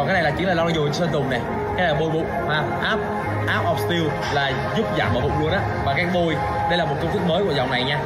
còn cái này là chỉ là lon dùi sơn tùng này cái này là bôi bụng ha áp áp of steel là giúp giảm ở bụng luôn á và cái bôi đây là một công thức mới của dòng này nha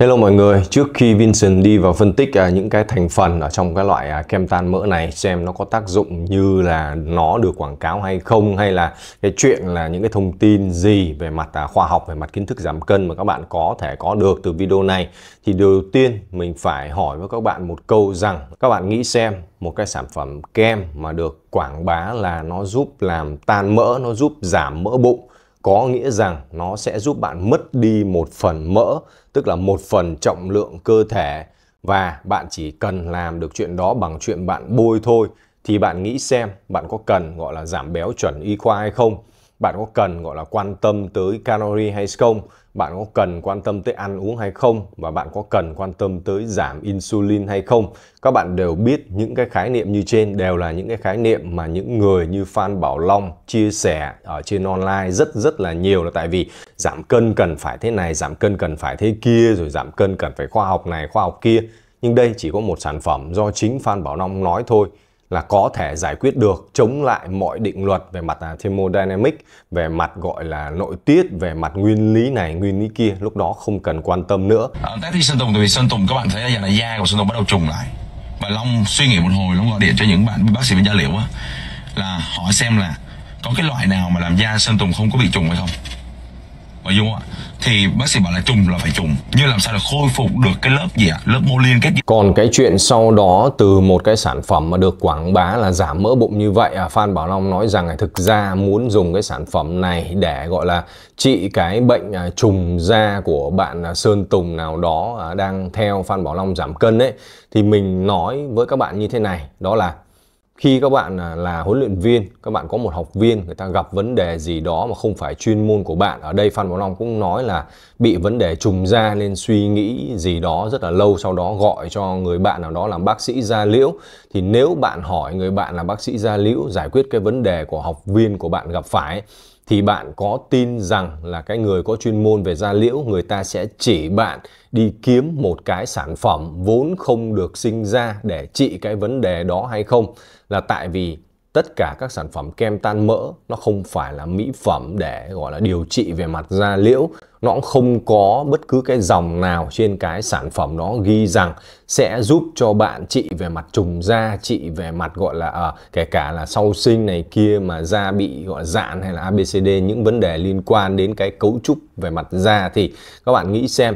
Hello mọi người, trước khi Vincent đi vào phân tích à, những cái thành phần ở trong cái loại à, kem tan mỡ này xem nó có tác dụng như là nó được quảng cáo hay không hay là cái chuyện là những cái thông tin gì về mặt à, khoa học, về mặt kiến thức giảm cân mà các bạn có thể có được từ video này thì điều đầu tiên mình phải hỏi với các bạn một câu rằng các bạn nghĩ xem một cái sản phẩm kem mà được quảng bá là nó giúp làm tan mỡ, nó giúp giảm mỡ bụng có nghĩa rằng nó sẽ giúp bạn mất đi một phần mỡ, tức là một phần trọng lượng cơ thể và bạn chỉ cần làm được chuyện đó bằng chuyện bạn bôi thôi thì bạn nghĩ xem bạn có cần gọi là giảm béo chuẩn y khoa hay không bạn có cần gọi là quan tâm tới calorie hay không bạn có cần quan tâm tới ăn uống hay không và bạn có cần quan tâm tới giảm insulin hay không các bạn đều biết những cái khái niệm như trên đều là những cái khái niệm mà những người như Phan Bảo Long chia sẻ ở trên online rất rất là nhiều là tại vì giảm cân cần phải thế này giảm cân cần phải thế kia rồi giảm cân cần phải khoa học này khoa học kia nhưng đây chỉ có một sản phẩm do chính Phan Bảo Long nói thôi là có thể giải quyết được chống lại mọi định luật về mặt à, thermodynamic, về mặt gọi là nội tiết, về mặt nguyên lý này, nguyên lý kia, lúc đó không cần quan tâm nữa. À, ờ, test Sơn Tùng, thì Sơn Tùng các bạn thấy rằng là da của Sơn Tùng bắt đầu trùng lại. Và Long suy nghĩ một hồi, Long gọi điện cho những bạn bác sĩ bên da liễu á, là hỏi xem là có cái loại nào mà làm da Sơn Tùng không có bị trùng hay không nội dung thì bác sĩ bảo là trùng là phải trùng nhưng làm sao là khôi phục được cái lớp gì ạ lớp mô liên kết gì? còn cái chuyện sau đó từ một cái sản phẩm mà được quảng bá là giảm mỡ bụng như vậy à, Phan Bảo Long nói rằng là thực ra muốn dùng cái sản phẩm này để gọi là trị cái bệnh à, trùng da của bạn à, Sơn Tùng nào đó à, đang theo Phan Bảo Long giảm cân ấy thì mình nói với các bạn như thế này đó là khi các bạn à, là huấn luyện viên các bạn có một học viên người ta gặp vấn đề gì đó mà không phải chuyên môn của bạn ở đây phan bảo long cũng nói là bị vấn đề trùng ra nên suy nghĩ gì đó rất là lâu sau đó gọi cho người bạn nào đó làm bác sĩ da liễu thì nếu bạn hỏi người bạn là bác sĩ da liễu giải quyết cái vấn đề của học viên của bạn gặp phải thì bạn có tin rằng là cái người có chuyên môn về da liễu người ta sẽ chỉ bạn đi kiếm một cái sản phẩm vốn không được sinh ra để trị cái vấn đề đó hay không là tại vì tất cả các sản phẩm kem tan mỡ nó không phải là mỹ phẩm để gọi là điều trị về mặt da liễu nó cũng không có bất cứ cái dòng nào trên cái sản phẩm nó ghi rằng sẽ giúp cho bạn trị về mặt trùng da trị về mặt gọi là à, kể cả là sau sinh này kia mà da bị gọi dạn hay là abcd những vấn đề liên quan đến cái cấu trúc về mặt da thì các bạn nghĩ xem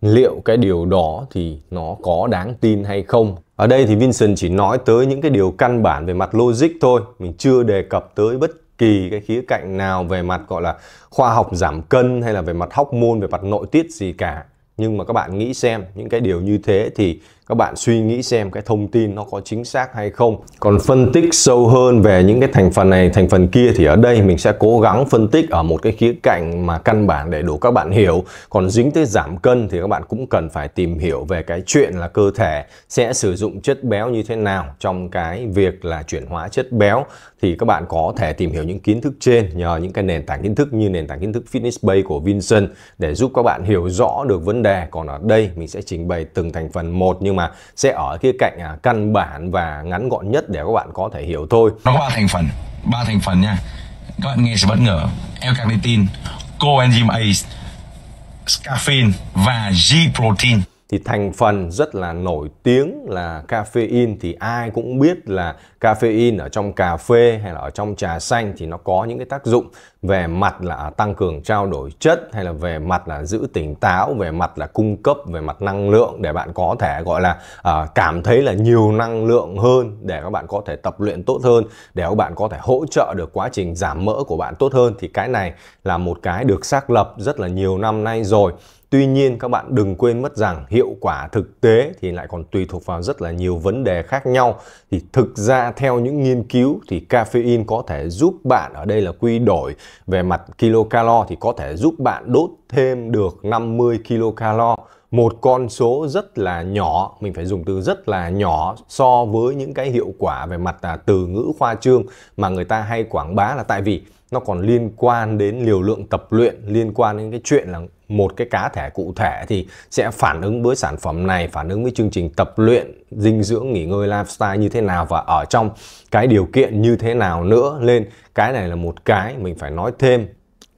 liệu cái điều đó thì nó có đáng tin hay không ở đây thì Vincent chỉ nói tới những cái điều căn bản về mặt logic thôi mình chưa đề cập tới bất kỳ cái khía cạnh nào về mặt gọi là khoa học giảm cân hay là về mặt hóc môn về mặt nội tiết gì cả nhưng mà các bạn nghĩ xem những cái điều như thế thì các bạn suy nghĩ xem cái thông tin nó có chính xác hay không còn phân tích sâu hơn về những cái thành phần này thành phần kia thì ở đây mình sẽ cố gắng phân tích ở một cái khía cạnh mà căn bản để đủ các bạn hiểu còn dính tới giảm cân thì các bạn cũng cần phải tìm hiểu về cái chuyện là cơ thể sẽ sử dụng chất béo như thế nào trong cái việc là chuyển hóa chất béo thì các bạn có thể tìm hiểu những kiến thức trên nhờ những cái nền tảng kiến thức như nền tảng kiến thức Fitness Bay của Vincent để giúp các bạn hiểu rõ được vấn đề còn ở đây mình sẽ trình bày từng thành phần một nhưng nhưng mà sẽ ở cái cạnh à, căn bản và ngắn gọn nhất để các bạn có thể hiểu thôi nó có ba thành phần ba thành phần nha các bạn nghe sẽ bất ngờ l carnitine coenzyme A caffeine và G-protein thì thành phần rất là nổi tiếng là caffeine thì ai cũng biết là caffeine ở trong cà phê hay là ở trong trà xanh thì nó có những cái tác dụng về mặt là tăng cường trao đổi chất hay là về mặt là giữ tỉnh táo, về mặt là cung cấp về mặt năng lượng để bạn có thể gọi là uh, cảm thấy là nhiều năng lượng hơn để các bạn có thể tập luyện tốt hơn, để các bạn có thể hỗ trợ được quá trình giảm mỡ của bạn tốt hơn thì cái này là một cái được xác lập rất là nhiều năm nay rồi Tuy nhiên các bạn đừng quên mất rằng hiệu quả thực tế thì lại còn tùy thuộc vào rất là nhiều vấn đề khác nhau. Thì thực ra theo những nghiên cứu thì caffeine có thể giúp bạn ở đây là quy đổi về mặt kilocalo thì có thể giúp bạn đốt thêm được 50 kilocalo một con số rất là nhỏ mình phải dùng từ rất là nhỏ so với những cái hiệu quả về mặt à, từ ngữ khoa trương mà người ta hay quảng bá là tại vì nó còn liên quan đến liều lượng tập luyện liên quan đến cái chuyện là một cái cá thể cụ thể thì sẽ phản ứng với sản phẩm này phản ứng với chương trình tập luyện dinh dưỡng nghỉ ngơi lifestyle như thế nào và ở trong cái điều kiện như thế nào nữa nên cái này là một cái mình phải nói thêm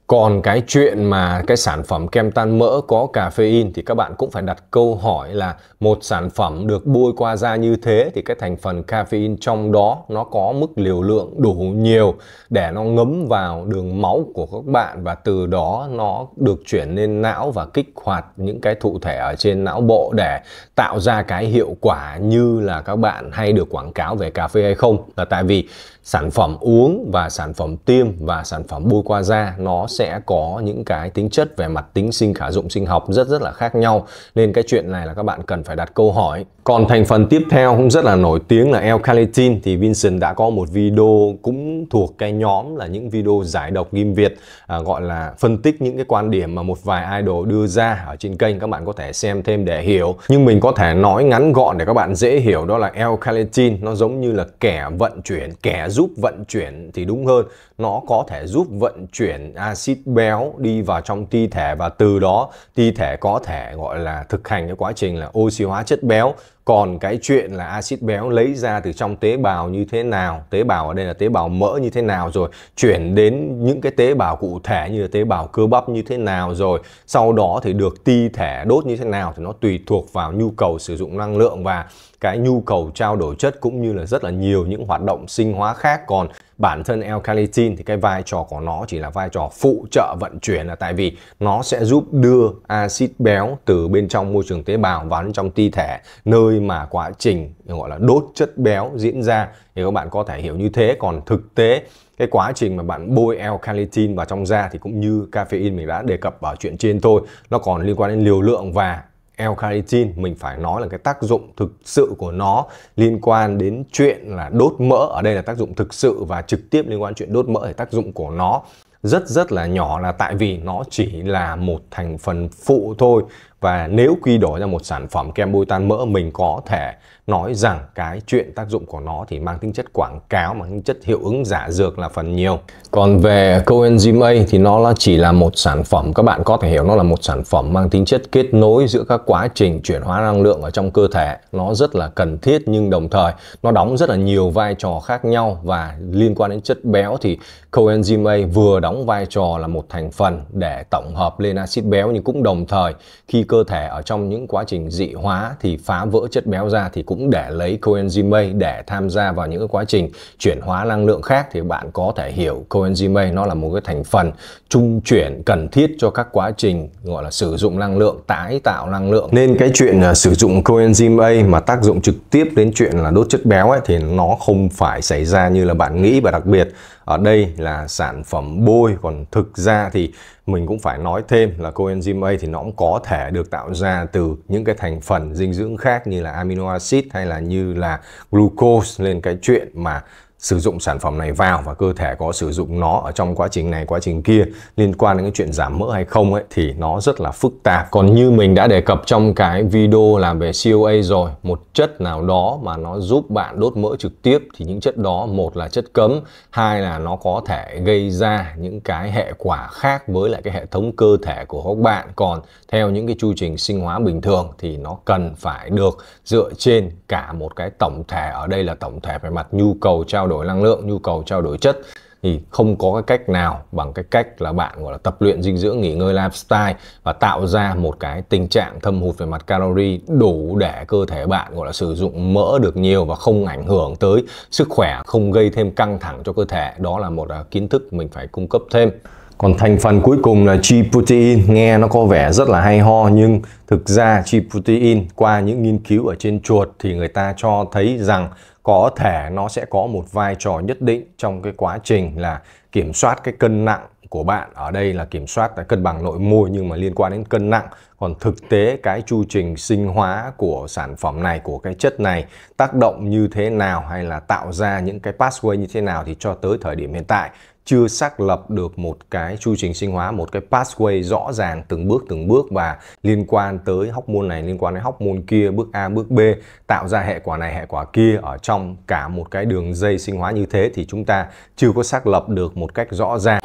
còn cái chuyện mà cái sản phẩm kem tan mỡ có caffeine thì các bạn cũng phải đặt câu hỏi là một sản phẩm được bôi qua da như thế thì cái thành phần caffeine trong đó nó có mức liều lượng đủ nhiều để nó ngấm vào đường máu của các bạn và từ đó nó được chuyển lên não và kích hoạt những cái thụ thể ở trên não bộ để tạo ra cái hiệu quả như là các bạn hay được quảng cáo về cà phê hay không là tại vì sản phẩm uống và sản phẩm tiêm và sản phẩm bôi qua da nó sẽ có những cái tính chất về mặt tính sinh khả dụng sinh học rất rất là khác nhau nên cái chuyện này là các bạn cần phải đặt câu hỏi còn thành phần tiếp theo cũng rất là nổi tiếng là L-carnitin thì Vincent đã có một video cũng thuộc cái nhóm là những video giải độc ghim Việt à, gọi là phân tích những cái quan điểm mà một vài idol đưa ra ở trên kênh các bạn có thể xem thêm để hiểu nhưng mình có thể nói ngắn gọn để các bạn dễ hiểu đó là L-carnitin nó giống như là kẻ vận chuyển kẻ giúp vận chuyển thì đúng hơn nó có thể giúp vận chuyển axit béo đi vào trong ti thể và từ đó ti thể có thể gọi là thực hành cái quá trình là oxy hóa chất béo còn cái chuyện là axit béo lấy ra từ trong tế bào như thế nào tế bào ở đây là tế bào mỡ như thế nào rồi chuyển đến những cái tế bào cụ thể như là tế bào cơ bắp như thế nào rồi sau đó thì được ti thể đốt như thế nào thì nó tùy thuộc vào nhu cầu sử dụng năng lượng và cái nhu cầu trao đổi chất cũng như là rất là nhiều những hoạt động sinh hóa khác còn bản thân L-carnitin thì cái vai trò của nó chỉ là vai trò phụ trợ vận chuyển là tại vì nó sẽ giúp đưa axit béo từ bên trong môi trường tế bào vào bên trong ti thể nơi mà quá trình gọi là đốt chất béo diễn ra thì các bạn có thể hiểu như thế còn thực tế cái quá trình mà bạn bôi L-carnitin vào trong da thì cũng như caffeine mình đã đề cập ở chuyện trên thôi nó còn liên quan đến liều lượng và L-carnitin mình phải nói là cái tác dụng thực sự của nó liên quan đến chuyện là đốt mỡ ở đây là tác dụng thực sự và trực tiếp liên quan chuyện đốt mỡ thì tác dụng của nó rất rất là nhỏ là tại vì nó chỉ là một thành phần phụ thôi và nếu quy đổi ra một sản phẩm kem bôi tan mỡ mình có thể nói rằng cái chuyện tác dụng của nó thì mang tính chất quảng cáo mang tính chất hiệu ứng giả dược là phần nhiều còn về coenzyme A thì nó là chỉ là một sản phẩm các bạn có thể hiểu nó là một sản phẩm mang tính chất kết nối giữa các quá trình chuyển hóa năng lượng ở trong cơ thể nó rất là cần thiết nhưng đồng thời nó đóng rất là nhiều vai trò khác nhau và liên quan đến chất béo thì coenzyme A vừa đóng vai trò là một thành phần để tổng hợp lên axit béo nhưng cũng đồng thời khi cơ thể ở trong những quá trình dị hóa thì phá vỡ chất béo ra thì cũng để lấy coenzyme A để tham gia vào những quá trình chuyển hóa năng lượng khác thì bạn có thể hiểu coenzyme A nó là một cái thành phần trung chuyển cần thiết cho các quá trình gọi là sử dụng năng lượng tái tạo năng lượng nên cái chuyện à, sử dụng coenzyme A mà tác dụng trực tiếp đến chuyện là đốt chất béo ấy thì nó không phải xảy ra như là bạn nghĩ và đặc biệt ở đây là sản phẩm bôi còn thực ra thì mình cũng phải nói thêm là coenzyme A thì nó cũng có thể được tạo ra từ những cái thành phần dinh dưỡng khác như là amino acid hay là như là glucose lên cái chuyện mà sử dụng sản phẩm này vào và cơ thể có sử dụng nó ở trong quá trình này quá trình kia liên quan đến cái chuyện giảm mỡ hay không ấy thì nó rất là phức tạp còn như mình đã đề cập trong cái video làm về COA rồi một chất nào đó mà nó giúp bạn đốt mỡ trực tiếp thì những chất đó một là chất cấm hai là nó có thể gây ra những cái hệ quả khác với lại cái hệ thống cơ thể của các bạn còn theo những cái chu trình sinh hóa bình thường thì nó cần phải được dựa trên cả một cái tổng thể ở đây là tổng thể về mặt nhu cầu trao trao đổi năng lượng nhu cầu trao đổi chất thì không có cái cách nào bằng cái cách là bạn gọi là tập luyện dinh dưỡng nghỉ ngơi lifestyle và tạo ra một cái tình trạng thâm hụt về mặt calorie đủ để cơ thể bạn gọi là sử dụng mỡ được nhiều và không ảnh hưởng tới sức khỏe không gây thêm căng thẳng cho cơ thể đó là một à, kiến thức mình phải cung cấp thêm còn thành phần cuối cùng là G-protein, nghe nó có vẻ rất là hay ho nhưng thực ra G-protein qua những nghiên cứu ở trên chuột thì người ta cho thấy rằng có thể nó sẽ có một vai trò nhất định trong cái quá trình là kiểm soát cái cân nặng của bạn ở đây là kiểm soát là cân bằng nội môi nhưng mà liên quan đến cân nặng còn thực tế cái chu trình sinh hóa của sản phẩm này của cái chất này tác động như thế nào hay là tạo ra những cái pathway như thế nào thì cho tới thời điểm hiện tại chưa xác lập được một cái chu trình sinh hóa, một cái pathway rõ ràng từng bước từng bước và liên quan tới hóc môn này, liên quan đến hóc môn kia, bước A, bước B, tạo ra hệ quả này, hệ quả kia ở trong cả một cái đường dây sinh hóa như thế thì chúng ta chưa có xác lập được một cách rõ ràng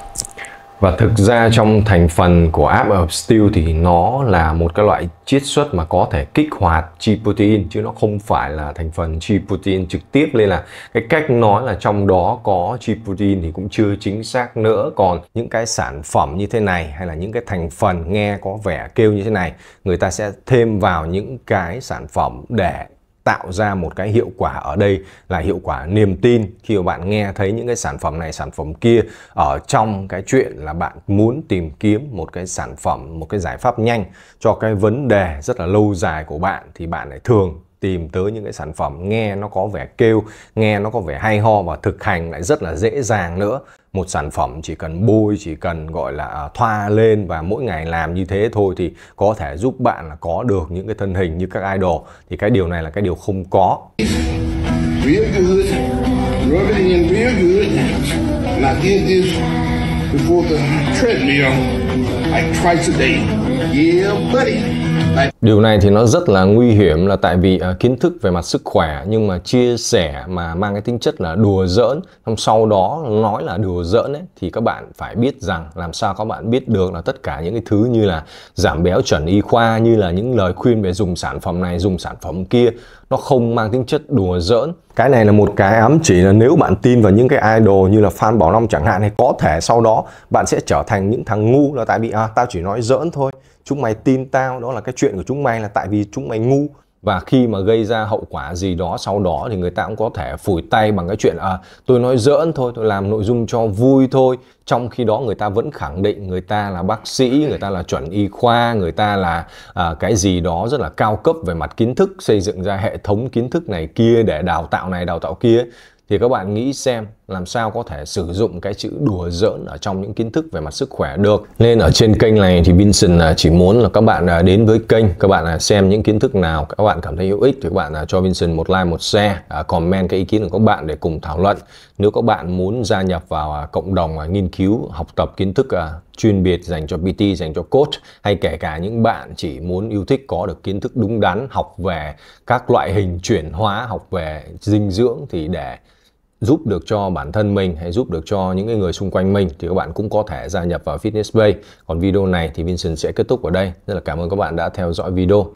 và thực ra trong thành phần của app of steel thì nó là một cái loại chiết xuất mà có thể kích hoạt chi protein chứ nó không phải là thành phần chi protein trực tiếp nên là cái cách nói là trong đó có chi protein thì cũng chưa chính xác nữa còn những cái sản phẩm như thế này hay là những cái thành phần nghe có vẻ kêu như thế này người ta sẽ thêm vào những cái sản phẩm để tạo ra một cái hiệu quả ở đây là hiệu quả niềm tin khi mà bạn nghe thấy những cái sản phẩm này sản phẩm kia ở trong cái chuyện là bạn muốn tìm kiếm một cái sản phẩm một cái giải pháp nhanh cho cái vấn đề rất là lâu dài của bạn thì bạn lại thường tìm tới những cái sản phẩm nghe nó có vẻ kêu nghe nó có vẻ hay ho và thực hành lại rất là dễ dàng nữa một sản phẩm chỉ cần bôi chỉ cần gọi là à, thoa lên và mỗi ngày làm như thế thôi thì có thể giúp bạn là có được những cái thân hình như các idol thì cái điều này là cái điều không có before the treadmill, like twice a day. Yeah, buddy. Điều này thì nó rất là nguy hiểm là tại vì uh, kiến thức về mặt sức khỏe nhưng mà chia sẻ mà mang cái tính chất là đùa giỡn xong sau đó nói là đùa giỡn ấy thì các bạn phải biết rằng làm sao các bạn biết được là tất cả những cái thứ như là giảm béo chuẩn y khoa như là những lời khuyên về dùng sản phẩm này dùng sản phẩm kia nó không mang tính chất đùa giỡn cái này là một cái ám chỉ là nếu bạn tin vào những cái idol như là fan Bảo Long chẳng hạn thì có thể sau đó bạn sẽ trở thành những thằng ngu là tại vì à, tao chỉ nói giỡn thôi chúng mày tin tao đó là cái chuyện của chúng mày là tại vì chúng mày ngu và khi mà gây ra hậu quả gì đó sau đó thì người ta cũng có thể phủi tay bằng cái chuyện à tôi nói giỡn thôi tôi làm nội dung cho vui thôi trong khi đó người ta vẫn khẳng định người ta là bác sĩ người ta là chuẩn y khoa người ta là à, cái gì đó rất là cao cấp về mặt kiến thức xây dựng ra hệ thống kiến thức này kia để đào tạo này đào tạo kia thì các bạn nghĩ xem làm sao có thể sử dụng cái chữ đùa giỡn ở trong những kiến thức về mặt sức khỏe được nên ở trên kênh này thì Vincent à, chỉ muốn là các bạn à, đến với kênh các bạn à, xem những kiến thức nào các bạn cảm thấy hữu ích thì các bạn cho Vincent một like một share comment cái ý kiến của các bạn để cùng thảo luận nếu các bạn muốn gia nhập vào cộng đồng nghiên cứu học tập kiến thức chuyên biệt dành cho PT, dành cho coach hay kể cả những bạn chỉ muốn yêu thích có được kiến thức đúng đắn, học về các loại hình chuyển hóa, học về dinh dưỡng thì để giúp được cho bản thân mình hay giúp được cho những người xung quanh mình thì các bạn cũng có thể gia nhập vào Fitness Bay. Còn video này thì Vincent sẽ kết thúc ở đây. Rất là cảm ơn các bạn đã theo dõi video.